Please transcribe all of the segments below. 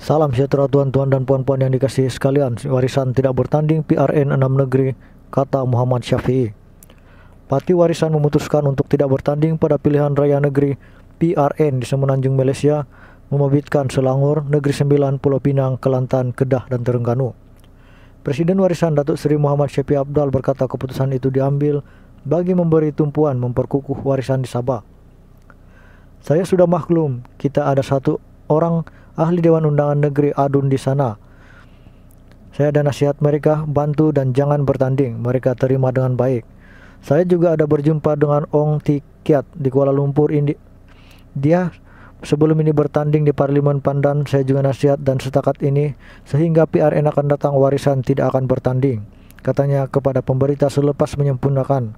Salam sejahtera tuan-tuan dan puan-puan yang dikasih sekalian. Warisan tidak bertanding PRN 6 negeri, kata Muhammad Syafi'i. Parti Warisan memutuskan untuk tidak bertanding pada pilihan raya negeri PRN di Semenanjung Malaysia, Memobitkan Selangor, Negeri Sembilan, Pulau Pinang, Kelantan, Kedah, dan Terengganu. Presiden Warisan Datuk Seri Muhammad Syafi'i Abdul berkata keputusan itu diambil bagi memberi tumpuan memperkukuh warisan di Sabah. Saya sudah maklum, kita ada satu orang ahli Dewan Undangan Negeri adun di sana. Saya ada nasihat mereka, bantu dan jangan bertanding. Mereka terima dengan baik. Saya juga ada berjumpa dengan Ong Tikiat di Kuala Lumpur, India. Dia sebelum ini bertanding di Parlimen Pandan, saya juga nasihat dan setakat ini, sehingga PRN akan datang warisan tidak akan bertanding. Katanya kepada pemberita selepas menyempurnakan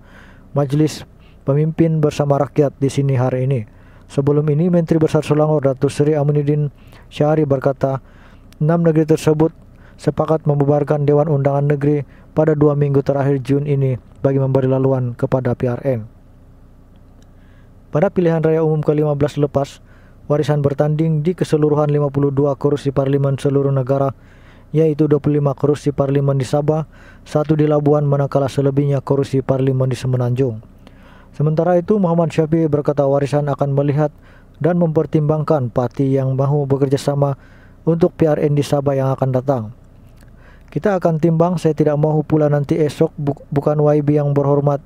majelis pemimpin bersama rakyat di sini hari ini. Sebelum ini, Menteri Besar Selangor Datuk Seri Aminuddin Syahari berkata, enam negeri tersebut sepakat membubarkan Dewan Undangan Negeri pada dua minggu terakhir Jun ini bagi memberi laluan kepada PRN. Pada pilihan raya umum ke-15 lepas, Warisan bertanding di keseluruhan 52 kursi parlimen seluruh negara, yaitu 25 kursi parlimen di Sabah, satu di Labuan manakala selebihnya kursi parlimen di Semenanjung. Sementara itu Muhammad Syafi'i berkata warisan akan melihat dan mempertimbangkan parti yang mahu bekerja sama untuk PRN di Sabah yang akan datang. Kita akan timbang, saya tidak mahu pula nanti esok bu bukan YB yang berhormat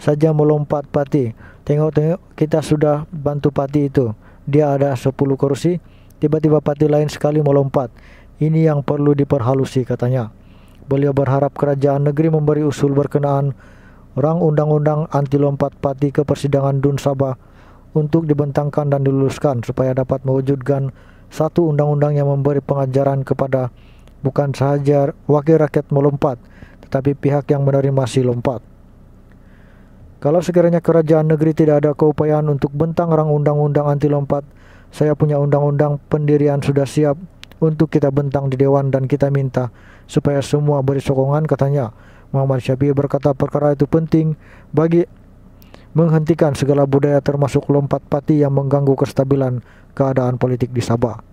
saja melompat pati. Tengok-tengok kita sudah bantu pati itu. Dia ada 10 kursi, tiba-tiba pati lain sekali melompat. Ini yang perlu diperhalusi katanya. Beliau berharap kerajaan negeri memberi usul berkenaan Rang Undang-Undang Anti Lompat Pati ke Persidangan Dun Sabah untuk dibentangkan dan diluluskan supaya dapat mewujudkan satu undang-undang yang memberi pengajaran kepada bukan sahaja wakil rakyat melompat, tetapi pihak yang menerima si lompat. Kalau sekiranya kerajaan negeri tidak ada keupayaan untuk bentang rang undang-undang anti lompat, saya punya undang-undang pendirian sudah siap untuk kita bentang di dewan dan kita minta supaya semua beri sokongan katanya Muhammad Syafi'i berkata perkara itu penting bagi menghentikan segala budaya termasuk lompat pati yang mengganggu kestabilan keadaan politik di Sabah.